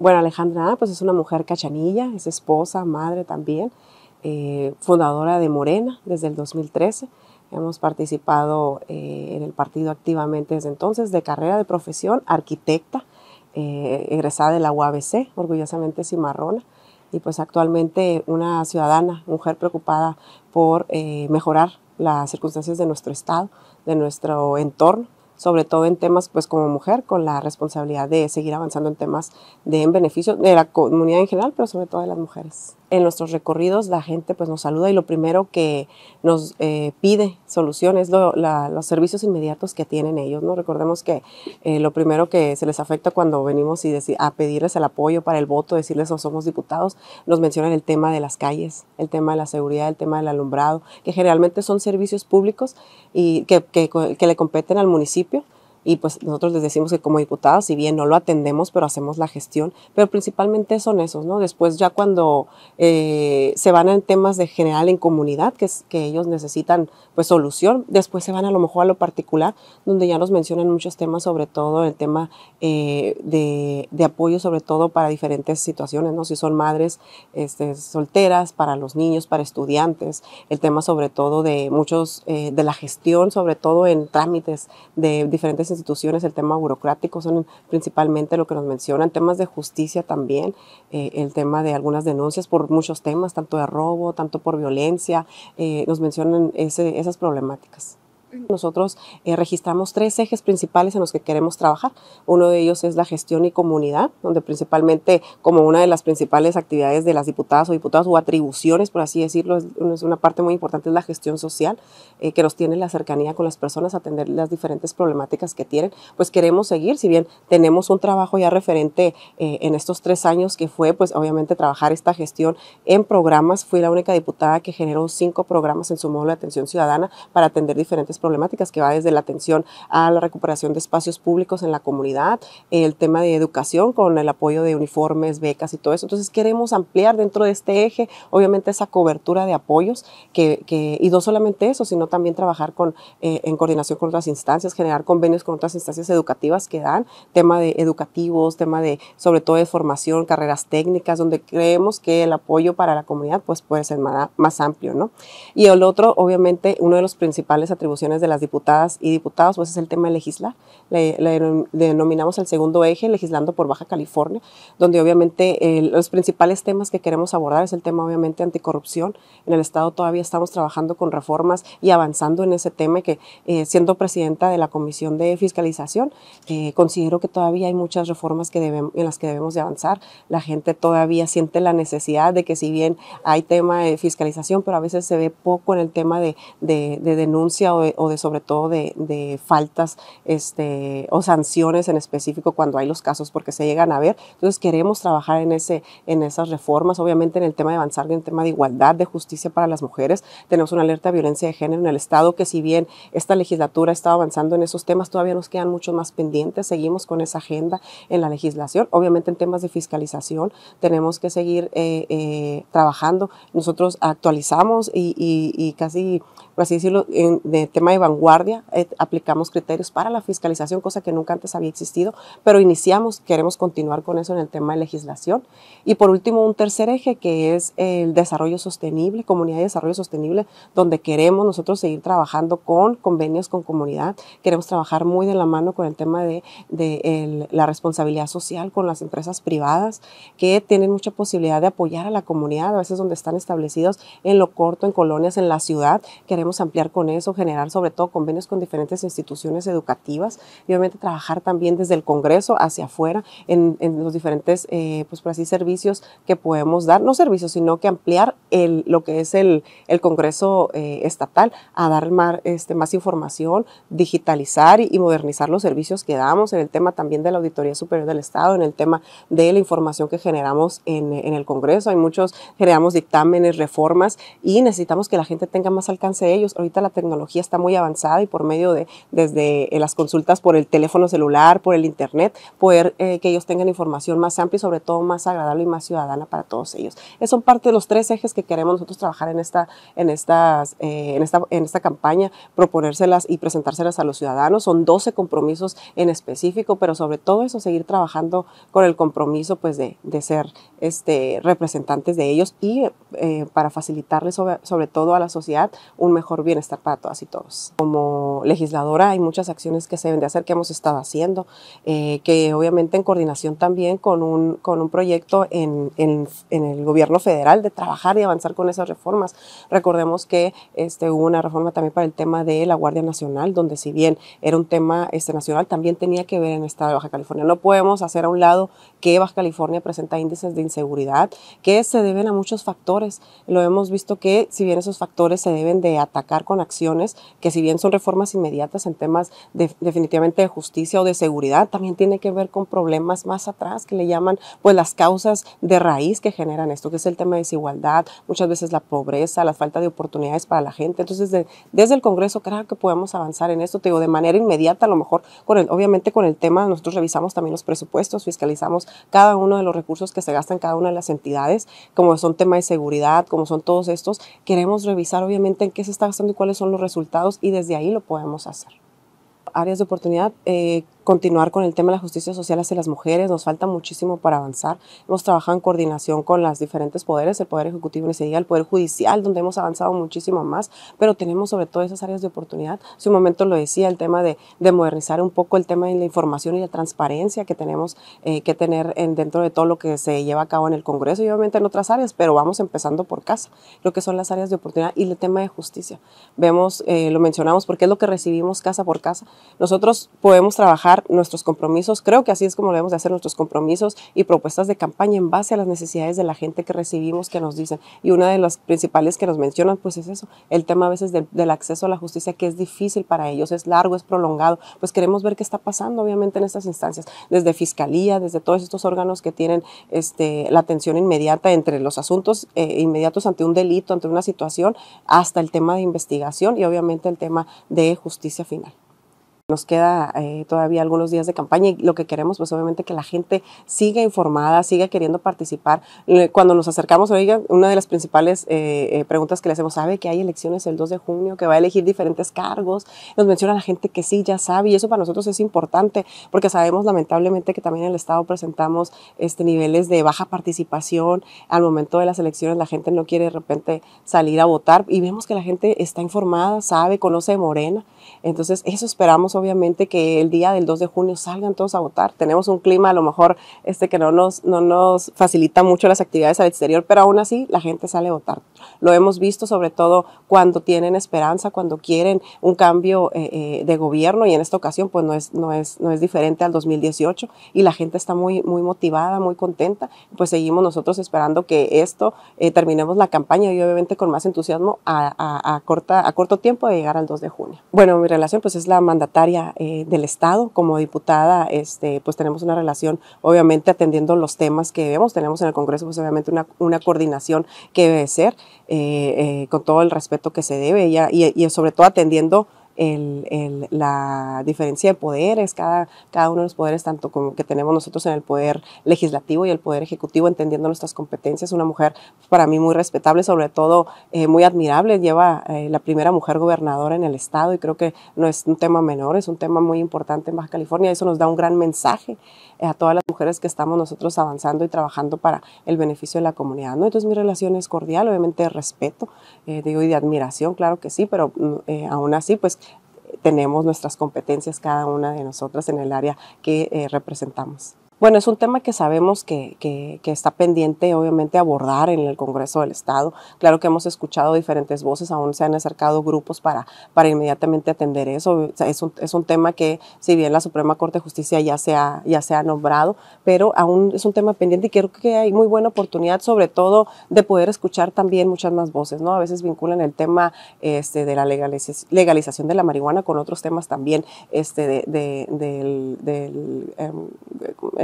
Bueno, Alejandra ah, pues es una mujer cachanilla, es esposa, madre también, eh, fundadora de Morena desde el 2013. Hemos participado eh, en el partido activamente desde entonces, de carrera de profesión, arquitecta, eh, egresada de la UABC, orgullosamente cimarrona, y pues actualmente una ciudadana, mujer preocupada por mejorar las circunstancias de nuestro estado, de nuestro entorno sobre todo en temas, pues como mujer, con la responsabilidad de seguir avanzando en temas de en beneficio de la comunidad en general, pero sobre todo de las mujeres en nuestros recorridos la gente pues nos saluda y lo primero que nos eh, pide soluciones lo, los servicios inmediatos que tienen ellos no recordemos que eh, lo primero que se les afecta cuando venimos y a pedirles el apoyo para el voto decirles que oh, somos diputados nos mencionan el tema de las calles el tema de la seguridad el tema del alumbrado que generalmente son servicios públicos y que, que le competen al municipio y pues nosotros les decimos que como diputados, si bien no lo atendemos, pero hacemos la gestión, pero principalmente son esos, ¿no? Después ya cuando eh, se van en temas de general en comunidad, que, es, que ellos necesitan pues solución, después se van a lo mejor a lo particular, donde ya nos mencionan muchos temas, sobre todo el tema eh, de, de, apoyo, sobre todo para diferentes situaciones, ¿no? Si son madres este, solteras, para los niños, para estudiantes, el tema sobre todo de muchos, eh, de la gestión, sobre todo en trámites de diferentes instituciones, el tema burocrático son principalmente lo que nos mencionan, temas de justicia también, eh, el tema de algunas denuncias por muchos temas, tanto de robo, tanto por violencia, eh, nos mencionan esas problemáticas. Nosotros eh, registramos tres ejes principales en los que queremos trabajar. Uno de ellos es la gestión y comunidad, donde principalmente como una de las principales actividades de las diputadas o diputados o atribuciones, por así decirlo, es una parte muy importante es la gestión social, eh, que nos tiene la cercanía con las personas, atender las diferentes problemáticas que tienen. Pues queremos seguir, si bien tenemos un trabajo ya referente eh, en estos tres años que fue, pues obviamente trabajar esta gestión en programas. Fui la única diputada que generó cinco programas en su módulo de atención ciudadana para atender diferentes problemáticas que va desde la atención a la recuperación de espacios públicos en la comunidad, el tema de educación con el apoyo de uniformes, becas y todo eso. Entonces queremos ampliar dentro de este eje, obviamente, esa cobertura de apoyos que, y no solamente eso, sino también trabajar con, eh, en coordinación con otras instancias, generar convenios con otras instancias educativas que dan, tema de educativos, tema de, sobre todo de formación, carreras técnicas, donde creemos que el apoyo para la comunidad pues puede ser más, más amplio, ¿no? Y el otro, obviamente, uno de los principales atribuciones de las diputadas y diputados, pues es el tema de legislar. Le, denominamos el segundo eje, legislando por Baja California, donde obviamente eh, los principales temas que queremos abordar es el tema obviamente anticorrupción. En el Estado todavía estamos trabajando con reformas y avanzando en ese tema que eh, siendo presidenta de la Comisión de Fiscalización, eh, considero que todavía hay muchas reformas que en las que debemos de avanzar. La gente todavía siente la necesidad de que si bien hay tema de fiscalización, pero a veces se ve poco en el tema de, de, de denuncia o de, o sobre todo de, faltas este, o sanciones en específico cuando hay los casos porque se llegan a ver. Entonces queremos trabajar en, ese, en esas reformas, obviamente en el tema de avanzar, en el tema de igualdad, de justicia para las mujeres. Tenemos una alerta de violencia de género en el Estado que si bien esta legislatura ha estado avanzando en esos temas, todavía nos quedan muchos más pendientes. Seguimos con esa agenda en la legislación. Obviamente en temas de fiscalización tenemos que seguir eh, eh, trabajando. Nosotros actualizamos y, y casi así decirlo, en de tema de vanguardia, eh, aplicamos criterios para la fiscalización, cosa que nunca antes había existido, pero iniciamos, queremos continuar con eso en el tema de legislación. Y por último, un tercer eje que es el desarrollo sostenible, comunidad de desarrollo sostenible, donde queremos nosotros seguir trabajando con convenios con comunidad, queremos trabajar muy de la mano con el tema de, la responsabilidad social con las empresas privadas que tienen mucha posibilidad de apoyar a la comunidad, a veces donde están establecidos en lo corto, en colonias, en la ciudad, queremos ampliar con eso, generar sobre todo convenios con diferentes instituciones educativas y obviamente trabajar también desde el Congreso hacia afuera en, los diferentes, eh, pues por así, servicios que podemos dar, no servicios, sino que ampliar el, lo que es el, el Congreso eh, estatal a dar más, este, más información, digitalizar y, modernizar los servicios que damos en el tema también de la Auditoría Superior del Estado, en el tema de la información que generamos en, en el Congreso. Hay muchos, generamos dictámenes, reformas y necesitamos que la gente tenga más alcance de Ahorita la tecnología está muy avanzada y por medio de, desde eh, las consultas por el teléfono celular, por el internet, poder eh, que ellos tengan información más amplia y sobre todo más agradable y más ciudadana para todos ellos. Esos eh, son parte de los tres ejes que queremos nosotros trabajar en esta, en estas, en esta, en esta campaña, proponérselas y presentárselas a los ciudadanos. Son 12 compromisos en específico, pero sobre todo eso, seguir trabajando con el compromiso pues de, ser este, representantes de ellos y para facilitarles sobre, sobre todo a la sociedad un mejor mejor bienestar para todas y todos. Como legisladora hay muchas acciones que se deben de hacer, que hemos estado haciendo, eh, que obviamente en coordinación también con un, con un proyecto en, en, el gobierno federal de trabajar y avanzar con esas reformas. Recordemos que este, hubo una reforma también para el tema de la Guardia Nacional, donde si bien era un tema este, nacional, también tenía que ver en el estado de Baja California. No podemos hacer a un lado que Baja California presenta índices de inseguridad que se deben a muchos factores. Lo hemos visto que si bien esos factores se deben de atacar con acciones que si bien son reformas inmediatas en temas de, definitivamente de justicia o de seguridad, también tiene que ver con problemas más atrás que le llaman pues las causas de raíz que generan esto, que es el tema de desigualdad, muchas veces la pobreza, la falta de oportunidades para la gente. Entonces, desde el Congreso creo que podemos avanzar en esto, te digo, de manera inmediata, a lo mejor, con obviamente con el tema, nosotros revisamos también los presupuestos, fiscalizamos cada uno de los recursos que se gastan cada una de las entidades, como son tema de seguridad, como son todos estos, queremos revisar obviamente en qué se está está haciendo y cuáles son los resultados y desde ahí lo podemos hacer áreas de oportunidad, eh, continuar con el tema de la justicia social hacia las mujeres, nos falta muchísimo para avanzar. Hemos trabajado en coordinación con los diferentes poderes, el Poder Ejecutivo en el Poder Judicial, donde hemos avanzado muchísimo más, pero tenemos sobre todo esas áreas de oportunidad. Hace un momento lo decía, el tema de, modernizar un poco el tema de la información y la transparencia que tenemos eh, que tener en, dentro de todo lo que se lleva a cabo en el Congreso y obviamente en otras áreas, pero vamos empezando por casa, lo que son las áreas de oportunidad y el tema de justicia. Vemos, eh, lo mencionamos porque es lo que recibimos casa por casa, nosotros podemos trabajar nuestros compromisos, creo que así es como debemos de hacer nuestros compromisos y propuestas de campaña en base a las necesidades de la gente que recibimos, que nos dicen. Y una de las principales que nos mencionan, pues es eso, el tema a veces del, acceso a la justicia, que es difícil para ellos, es largo, es prolongado. Pues queremos ver qué está pasando, obviamente, en estas instancias, desde fiscalía, desde todos estos órganos que tienen este, la atención inmediata entre los asuntos eh, inmediatos ante un delito, ante una situación, hasta el tema de investigación y obviamente el tema de justicia final. Nos queda eh, todavía algunos días de campaña y lo que queremos, pues obviamente que la gente siga informada, siga queriendo participar. Cuando nos acercamos, a ella una de las principales eh, eh, preguntas que le hacemos, ¿sabe que hay elecciones el 2 de junio, que va a elegir diferentes cargos? Nos menciona la gente que sí, ya sabe, y eso para nosotros es importante, porque sabemos lamentablemente que también en el Estado presentamos este, niveles de baja participación. Al momento de las elecciones, la gente no quiere de repente salir a votar y vemos que la gente está informada, sabe, conoce de Morena. Entonces, eso esperamos obviamente que el día del 2 de junio salgan todos a votar. Tenemos un clima a lo mejor este que no nos, no nos facilita mucho las actividades al exterior, pero aún así la gente sale a votar. Lo hemos visto sobre todo cuando tienen esperanza, cuando quieren un cambio eh, eh, de gobierno y en esta ocasión pues no es, no es, no es diferente al 2018 y la gente está muy, muy motivada, muy contenta. Pues seguimos nosotros esperando que esto eh, terminemos la campaña y obviamente con más entusiasmo a, a, a, corta, a corto tiempo de llegar al 2 de junio. Bueno, mi relación pues es la mandataria eh, del Estado. Como diputada, este, pues tenemos una relación, obviamente, atendiendo los temas que vemos. Tenemos en el Congreso, pues obviamente, una, coordinación que debe ser, eh, eh, con todo el respeto que se debe, y sobre todo atendiendo el, la diferencia de poderes, cada, cada uno de los poderes, tanto como que tenemos nosotros en el poder legislativo y el poder ejecutivo, entendiendo nuestras competencias. Una mujer para mí muy respetable, sobre todo eh, muy admirable, lleva eh, la primera mujer gobernadora en el estado y creo que no es un tema menor, es un tema muy importante en Baja California. Eso nos da un gran mensaje eh, a todas las mujeres que estamos nosotros avanzando y trabajando para el beneficio de la comunidad. ¿no? Entonces mi relación es cordial, obviamente de respeto, digo, y de admiración, claro que sí, pero mm, aún así, pues tenemos nuestras competencias cada una de nosotras en el área que eh, representamos. Bueno, es un tema que sabemos que, que, está pendiente, obviamente, abordar en el Congreso del Estado. Claro que hemos escuchado diferentes voces, aún se han acercado grupos para, para inmediatamente atender eso. es, un, es, un, tema que, si bien la Suprema Corte de Justicia ya se ha, ya se ha nombrado, pero aún es un tema pendiente y creo que hay muy buena oportunidad, sobre todo, de poder escuchar también muchas más voces, ¿no? A veces vinculan el tema este, de la legalización de la marihuana con otros temas también este, de, del, del em,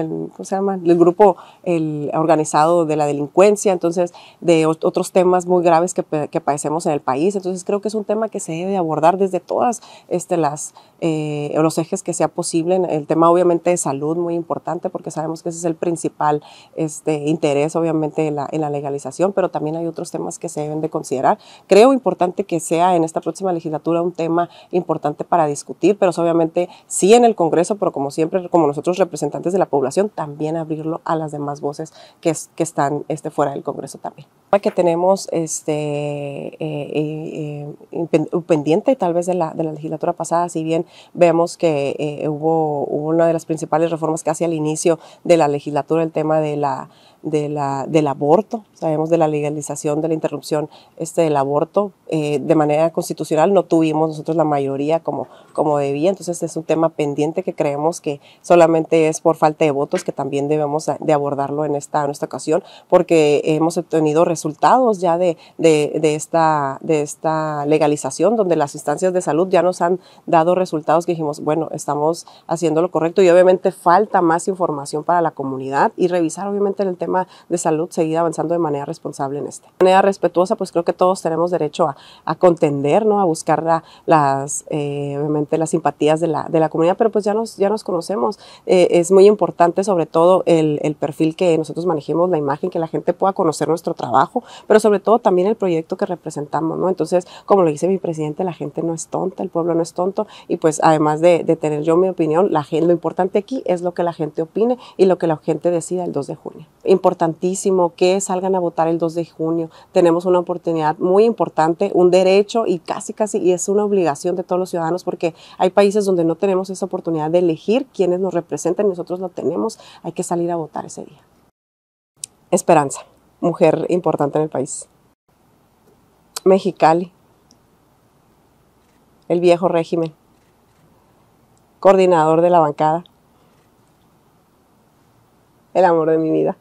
¿cómo se llama? El grupo el, organizado de la delincuencia, entonces de otros temas muy graves que, padecemos en el país. Entonces creo que es un tema que se debe abordar desde todas este, las, eh, los ejes que sea posible. El tema obviamente de salud muy importante porque sabemos que ese es el principal este, interés obviamente en la, en la legalización, pero también hay otros temas que se deben de considerar. Creo importante que sea en esta próxima legislatura un tema importante para discutir, pero obviamente sí en el Congreso, pero como siempre, como nosotros representantes de la población, también abrirlo a las demás voces que, que están este, fuera del Congreso también que tenemos este, eh, eh, eh, pendiente tal vez de la, de la, legislatura pasada, si bien vemos que hubo, hubo, una de las principales reformas casi al inicio de la legislatura, el tema de la, de la, del aborto, sabemos de la legalización de la interrupción este, del aborto de manera constitucional, no tuvimos nosotros la mayoría como, como debía, entonces es un tema pendiente que creemos que solamente es por falta de votos que también debemos de abordarlo en esta, en esta ocasión, porque hemos obtenido resultados resultados ya de, de, esta, de esta legalización, donde las instancias de salud ya nos han dado resultados que dijimos, bueno, estamos haciendo lo correcto y obviamente falta más información para la comunidad y revisar obviamente el tema de salud, seguir avanzando de manera responsable en este. De manera respetuosa, pues creo que todos tenemos derecho a, a contender, ¿no? A buscar las, eh, obviamente, las simpatías de la, de la comunidad, pero pues ya nos, ya nos conocemos. Eh, es muy importante sobre todo el, el perfil que nosotros manejemos, la imagen, que la gente pueda conocer nuestro trabajo pero sobre todo también el proyecto que representamos, ¿no? Entonces, como lo dice mi presidente, la gente no es tonta, el pueblo no es tonto y pues además de, tener yo mi opinión, la gente, lo importante aquí es lo que la gente opine y lo que la gente decida el 2 de junio. Importantísimo que salgan a votar el 2 de junio. Tenemos una oportunidad muy importante, un derecho y casi casi y es una obligación de todos los ciudadanos porque hay países donde no tenemos esa oportunidad de elegir quienes nos representan, nosotros lo tenemos, hay que salir a votar ese día. Esperanza mujer importante en el país. Mexicali, el viejo régimen, coordinador de la bancada, el amor de mi vida.